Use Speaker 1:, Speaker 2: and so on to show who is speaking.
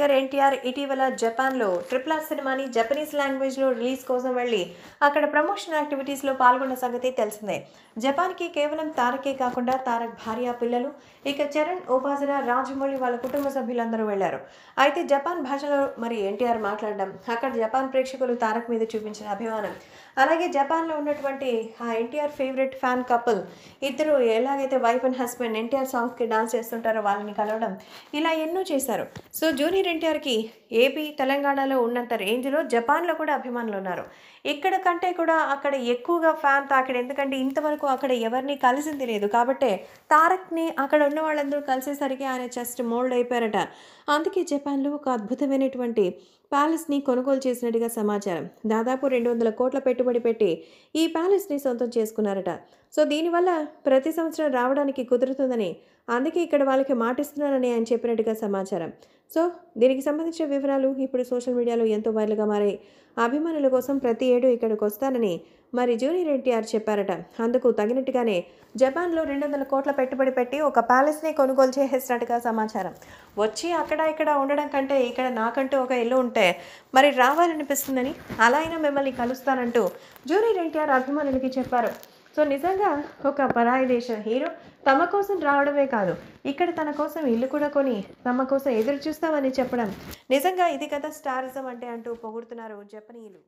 Speaker 1: tiger NTR ఇటీవల జపాన్లో triple R సినిమాని జపనీస్ లాంగ్వేజ్లో రిలీజ్ కోసం వెళ్ళి అక్కడ ప్రమోషన్ యాక్టివిటీస్లో పాల్గొన్న సంగతి తెలిసిందే జపాన్కి కేవలం తారకే కాకుండా తారక్ భార్య పిల్లలు ఇక చరణ్ ఉపాసన రాజమౌళి వాళ్ళ కుటుంబ సభ్యులందరూ వెళ్లారు అయితే జపాన్ భాషలో మరి ఎన్టీఆర్ మాట్లాడడం అక్కడ జపాన్ ప్రేక్షకులు తారక్ మీద చూపించిన అభిమానం అలాగే జపాన్లో ఉన్నటువంటి ఆ ఎన్టీఆర్ ఫేవరెట్ ఫ్యాన్ కపుల్ ఇద్దరు ఎలాగైతే వైఫ్ అండ్ హస్బెండ్ ఎన్టీఆర్ సాంగ్స్కి డాన్స్ చేస్తుంటారో వాళ్ళని కలవడం ఇలా ఎన్నో చేశారు సో జూనియర్ ఎన్టీఆర్కి ఏపీ తెలంగాణలో ఉన్నంత రేంజ్లో జపాన్లో కూడా అభిమానులు ఉన్నారు ఇక్కడ కంటే కూడా అక్కడ ఎక్కువగా ఫ్యాన్ తాకిడ ఎందుకంటే ఇంతవరకు అక్కడ ఎవరిని కలిసింది లేదు కాబట్టి తారక్ని అక్కడ ఉన్న వాళ్ళందరూ కలిసేసరికి ఆయన జస్ట్ మోల్డ్ అయిపోయారట అందుకే జపాన్లో ఒక అద్భుతమైనటువంటి ప్యాలెస్ని కొనుగోలు చేసినట్టుగా సమాచారం దాదాపు రెండు వందల కోట్ల పెట్టుబడి పెట్టి ఈ ప్యాలెస్ని సొంతం చేసుకున్నారట సో దీనివల్ల ప్రతి సంవత్సరం రావడానికి కుదురుతుందని అందుకే ఇక్కడ వాళ్ళకి మాటిస్తున్నారని ఆయన చెప్పినట్టుగా సమాచారం సో దీనికి సంబంధించిన వివరాలు ఇప్పుడు సోషల్ మీడియాలో ఎంతో వైరల్గా మారాయి అభిమానుల కోసం ప్రతి ఏడు ఇక్కడికి వస్తానని మరి జూనియర్ ఎన్టీఆర్ చెప్పారట అందుకు తగినట్టుగానే జపాన్లో రెండు వందల కోట్ల పెట్టుబడి పెట్టి ఒక ప్యాలెస్ని కొనుగోలు చేసేసినట్టుగా సమాచారం వచ్చి అక్కడ ఇక్కడ ఉండడం కంటే ఇక్కడ నాకంటూ ఒక ఇల్లు ఉంటే మరి రావాలనిపిస్తుందని అలా అయినా మిమ్మల్ని కలుస్తానంటూ జూనియర్ ఎన్టీఆర్ అభిమానులకి చెప్పారు సో నిజంగా ఒక పరాయి దేశ హీరో తమ కోసం రావడమే కాదు ఇక్కడ తన కోసం ఇల్లు కూడా కొని తమ కోసం ఎదురు చూస్తామని చెప్పడం నిజంగా ఇది కదా స్టారిజం అంటే అంటూ పొగుడుతున్నారు జపనీయులు